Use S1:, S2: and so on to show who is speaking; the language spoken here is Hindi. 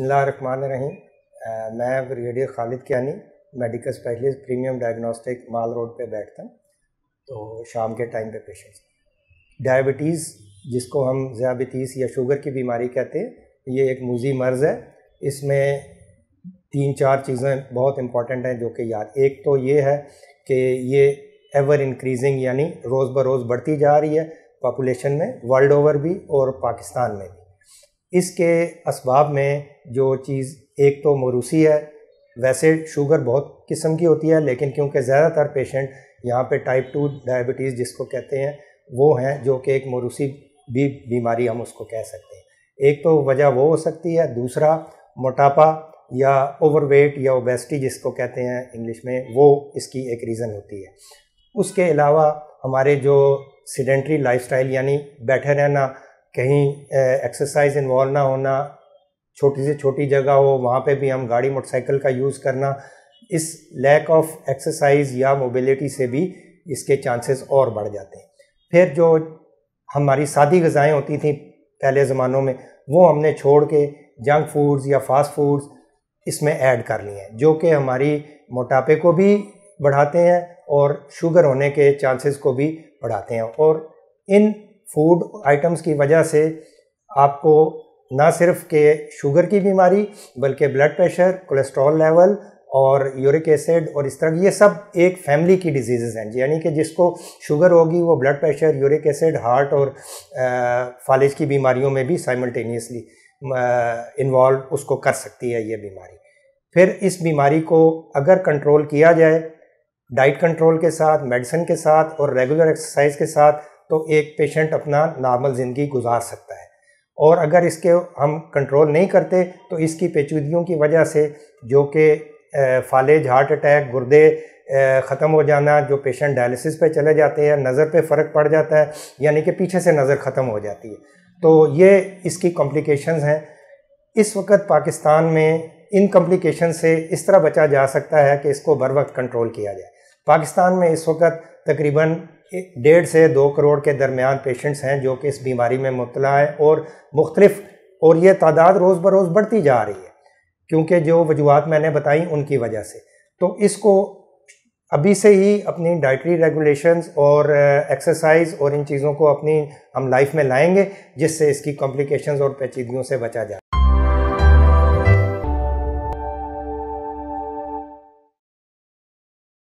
S1: रकमान रहीम मैं brigadier Khalid Kiani medical specialist premium diagnostic mall road पे बैठता हूँ तो शाम के टाइम पे पेशेंट्स डायबिटीज़ जिसको हम ज़्याबतीस या शुगर की बीमारी कहते हैं ये एक मूजी मर्ज़ है इसमें तीन चार चीज़ें बहुत इंपॉर्टेंट हैं जो कि याद एक तो ये है कि ये एवर इंक्रीजिंग यानी रोज़ बरोज़ बढ़ती जा रही है पॉपुलेशन में वर्ल्ड ओवर भी और पाकिस्तान में भी इसके इसबाब में जो चीज़ एक तो मरूसी है वैसे शुगर बहुत किस्म की होती है लेकिन क्योंकि ज़्यादातर पेशेंट यहाँ पे टाइप टू डायबिटीज़ जिसको कहते हैं वो हैं जो कि एक मरूसी भी बीमारी हम उसको कह सकते हैं एक तो वजह वो हो सकती है दूसरा मोटापा या ओवरवेट या ओबेसिटी जिसको कहते हैं इंग्लिश में वो इसकी एक रीज़न होती है उसके अलावा हमारे जो सीडेंट्री लाइफस्टाइल यानी बैठे रहना कहीं एक्सरसाइज इन्वॉल्व ना होना छोटी से छोटी जगह हो वहाँ पे भी हम गाड़ी मोटरसाइकिल का यूज़ करना इस लैक ऑफ एक्सरसाइज या मोबिलिटी से भी इसके चांसेस और बढ़ जाते हैं फिर जो हमारी सादी गज़ाएँ होती थी पहले ज़मानों में वो हमने छोड़ के जंक फूड्स या फास्ट फूड्स इसमें ऐड कर लिए हैं जो कि हमारी मोटापे को भी बढ़ाते हैं और शुगर होने के चांसेस को भी बढ़ाते हैं और इन फूड आइटम्स की वजह से आपको ना सिर्फ के शुगर की बीमारी बल्कि ब्लड प्रेशर कोलेस्ट्रॉल लेवल और यूरिक एसिड और इस तरह ये सब एक फैमिली की डिजीज़ हैं यानी कि जिसको शुगर होगी वो blood pressure uric acid heart और फालिज की बीमारियों में भी साइमल्टेनियसली इन्वॉल्व उसको कर सकती है ये बीमारी फिर इस बीमारी को अगर कंट्रोल किया जाए डाइट कंट्रोल के साथ मेडिसिन के साथ और रेगुलर एक्सरसाइज के साथ तो एक पेशेंट अपना नॉर्मल ज़िंदगी गुजार सकता है और अगर इसके हम कंट्रोल नहीं करते तो इसकी पेचीदगियों की वजह से जो कि फालेज हार्ट अटैक गुर्दे ख़त्म हो जाना जो पेशेंट डायलिसिस पे चले जाते हैं नज़र पे फ़र्क पड़ जाता है यानी कि पीछे से नज़र ख़त्म हो जाती है तो ये इसकी कॉम्प्लिकेशंस हैं इस वक्त पाकिस्तान में इन कॉम्प्लिकेशन से इस तरह बचा जा सकता है कि इसको बर वक्त कंट्रोल किया जाए पाकिस्तान में इस वक्त तकरीबन डेढ़ से दो करोड़ के दरमियान पेशेंट्स हैं जो कि इस बीमारी में मुबला है और मुख्तलफ़ और ये तादाद रोज़ बरोज़ बढ़ती जा रही है क्योंकि जो वजूहत मैंने बताई उनकी वजह से तो इसको अभी से ही अपनी डाइटरी रेगुलेशंस और एक्सरसाइज और इन चीज़ों को अपनी हम लाइफ में लाएंगे जिससे इसकी कॉम्प्लिकेशंस और पेचीदगियों से बचा जाए